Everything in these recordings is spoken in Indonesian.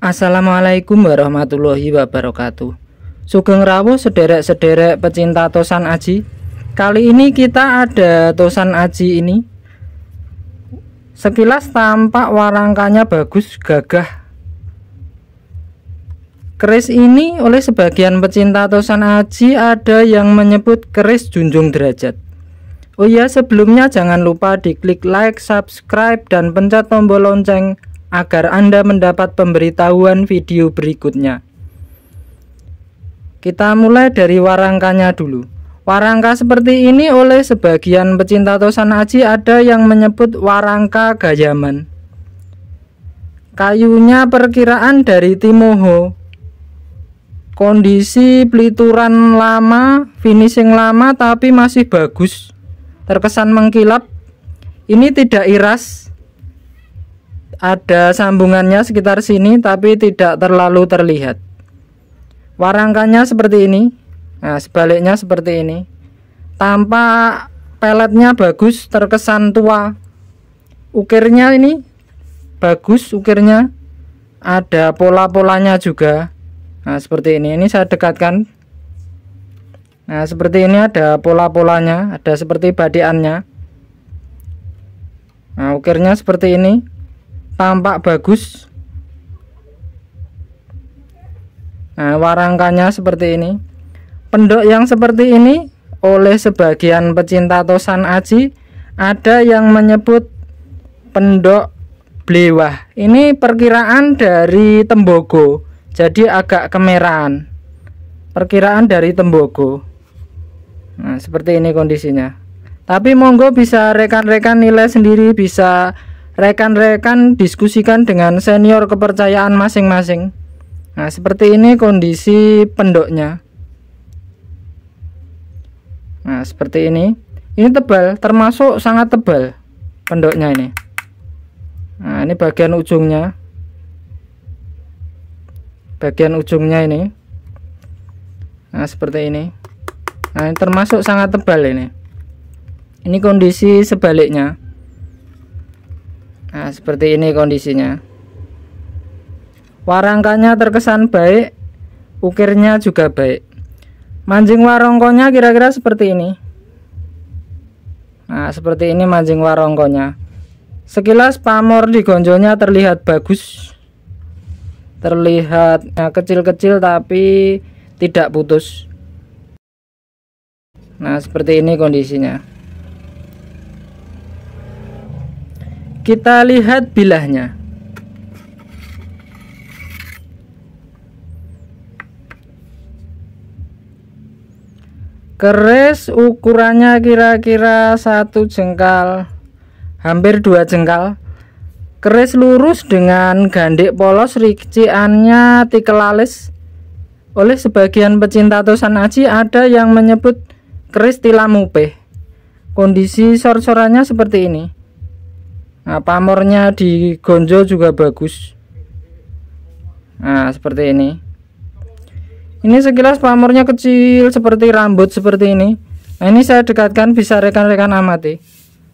Assalamualaikum warahmatullahi wabarakatuh Sugeng Rawuh sederek-sederek pecinta tosan aji Kali ini kita ada tosan aji ini Sekilas tampak warangkanya bagus, gagah Keris ini oleh sebagian pecinta tosan aji ada yang menyebut keris junjung derajat Oh iya sebelumnya jangan lupa diklik like, subscribe, dan pencet tombol lonceng agar Anda mendapat pemberitahuan video berikutnya. Kita mulai dari warangkanya dulu. Warangka seperti ini oleh sebagian pecinta tosan aji ada yang menyebut warangka gayaman. Kayunya perkiraan dari Timoho. Kondisi pelituran lama, finishing lama tapi masih bagus. Terkesan mengkilap. Ini tidak iras, ada sambungannya sekitar sini tapi tidak terlalu terlihat warangkannya seperti ini nah sebaliknya seperti ini tanpa peletnya bagus terkesan tua ukirnya ini bagus ukirnya ada pola-polanya juga nah seperti ini ini saya dekatkan nah seperti ini ada pola-polanya ada seperti badiannya nah ukirnya seperti ini tampak bagus nah, warangkanya seperti ini pendok yang seperti ini oleh sebagian pecinta tosan aji ada yang menyebut pendok blewah ini perkiraan dari tembogo jadi agak kemerahan perkiraan dari tembogo nah seperti ini kondisinya tapi monggo bisa rekan-rekan nilai sendiri bisa rekan-rekan diskusikan dengan senior kepercayaan masing-masing. Nah, seperti ini kondisi pendoknya. Nah, seperti ini. Ini tebal, termasuk sangat tebal pendoknya ini. Nah, ini bagian ujungnya. Bagian ujungnya ini. Nah, seperti ini. Nah, ini termasuk sangat tebal ini. Ini kondisi sebaliknya. Nah, seperti ini kondisinya. Warangkanya terkesan baik, ukirnya juga baik. Mancing warongkonya kira-kira seperti ini. Nah, seperti ini mancing warongkonya. Sekilas pamor di gonjolnya terlihat bagus. Terlihat eh, kecil-kecil tapi tidak putus. Nah, seperti ini kondisinya. Kita lihat bilahnya. Keris ukurannya kira-kira satu jengkal, hampir dua jengkal. Keris lurus dengan gandek polos riciannya tikelalis. Oleh sebagian pecinta tosan aji ada yang menyebut keris tilamupe. Kondisi sor seperti ini nah, pamornya di gonjo juga bagus nah seperti ini ini sekilas pamornya kecil seperti rambut seperti ini nah ini saya dekatkan bisa rekan-rekan amati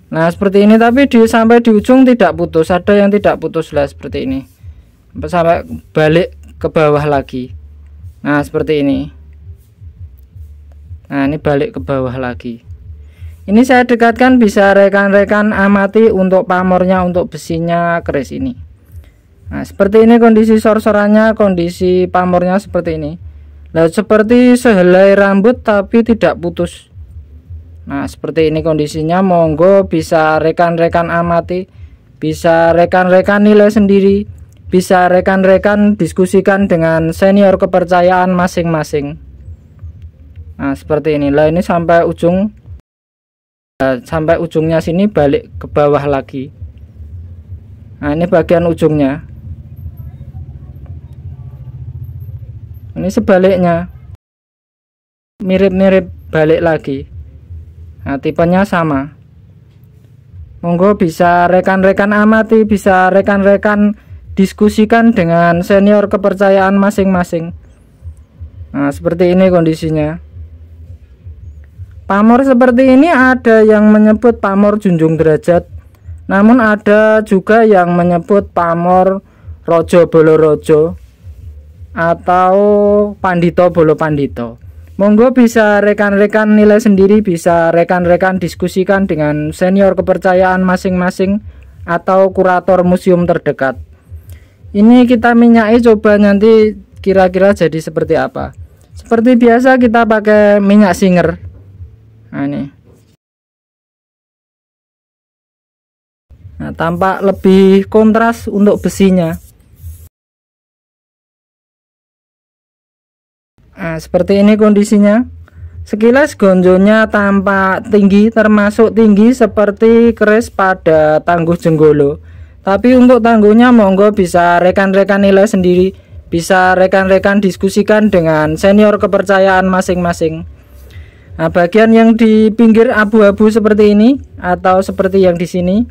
nah seperti ini tapi di sampai di ujung tidak putus ada yang tidak putus lah seperti ini sampai balik ke bawah lagi nah seperti ini nah ini balik ke bawah lagi ini saya dekatkan bisa rekan-rekan amati untuk pamornya untuk besinya keris ini nah seperti ini kondisi sorsorannya kondisi pamornya seperti ini nah seperti sehelai rambut tapi tidak putus nah seperti ini kondisinya monggo bisa rekan-rekan amati bisa rekan-rekan nilai sendiri bisa rekan-rekan diskusikan dengan senior kepercayaan masing-masing nah seperti ini lah ini sampai ujung Eh, sampai ujungnya sini balik ke bawah lagi nah ini bagian ujungnya ini sebaliknya mirip-mirip balik lagi nah tipenya sama monggo bisa rekan-rekan amati bisa rekan-rekan diskusikan dengan senior kepercayaan masing-masing nah seperti ini kondisinya Pamor seperti ini ada yang menyebut pamor junjung derajat, namun ada juga yang menyebut pamor rojo bolo rojo atau pandito bolo pandito. Monggo bisa rekan-rekan nilai sendiri, bisa rekan-rekan diskusikan dengan senior kepercayaan masing-masing atau kurator museum terdekat. Ini kita minyaki coba nanti kira-kira jadi seperti apa. Seperti biasa kita pakai minyak singer nah ini nah tampak lebih kontras untuk besinya nah seperti ini kondisinya Sekilas gonjonya tampak tinggi termasuk tinggi seperti keris pada tangguh jenggolo. Tapi untuk tangguhnya monggo bisa rekan-rekan nilai sendiri, bisa rekan-rekan diskusikan dengan senior kepercayaan masing-masing. Nah, bagian yang di pinggir abu-abu seperti ini atau seperti yang di sini,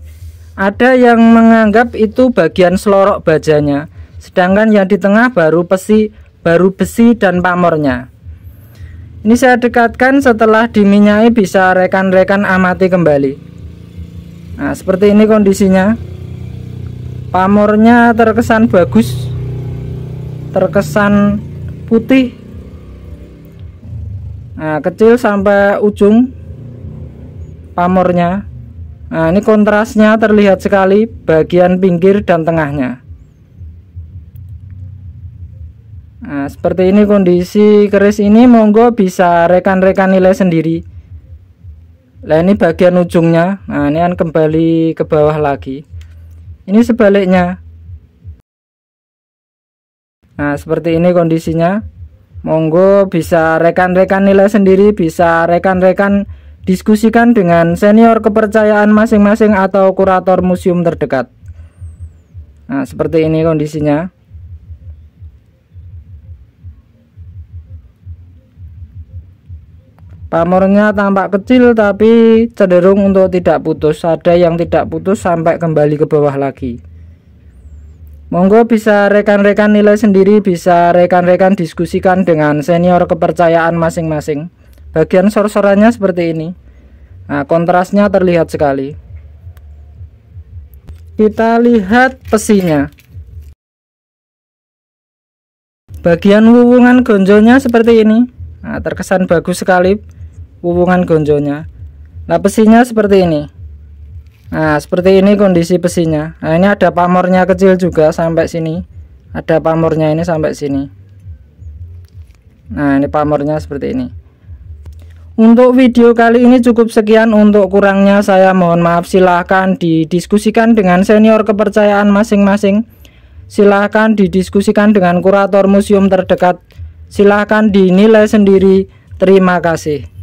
ada yang menganggap itu bagian selorok bajanya, sedangkan yang di tengah baru besi, baru besi dan pamornya. Ini saya dekatkan setelah diminyai bisa rekan-rekan amati kembali. Nah, seperti ini kondisinya. Pamornya terkesan bagus, terkesan putih nah kecil sampai ujung pamornya nah ini kontrasnya terlihat sekali bagian pinggir dan tengahnya nah seperti ini kondisi keris ini monggo bisa rekan-rekan nilai sendiri Nah ini bagian ujungnya. Nah ini kan kembali ke bawah lagi. Ini sebaliknya. Nah seperti ini kondisinya. Monggo bisa rekan-rekan nilai sendiri, bisa rekan-rekan diskusikan dengan senior kepercayaan masing-masing atau kurator museum terdekat. Nah, seperti ini kondisinya. Pamornya tampak kecil tapi cenderung untuk tidak putus. Ada yang tidak putus sampai kembali ke bawah lagi. Monggo bisa rekan-rekan nilai sendiri, bisa rekan-rekan diskusikan dengan senior kepercayaan masing-masing. Bagian sorsorannya seperti ini. Nah, kontrasnya terlihat sekali. Kita lihat pesinya. Bagian hubungan gonjonya seperti ini. Nah, terkesan bagus sekali hubungan gonjonya. Nah, pesinya seperti ini. Nah, seperti ini kondisi besinya. Nah, ini ada pamornya kecil juga sampai sini. Ada pamornya ini sampai sini. Nah, ini pamornya seperti ini. Untuk video kali ini cukup sekian untuk kurangnya saya mohon maaf silahkan didiskusikan dengan senior kepercayaan masing-masing Silahkan didiskusikan dengan kurator museum terdekat Silahkan dinilai sendiri Terima kasih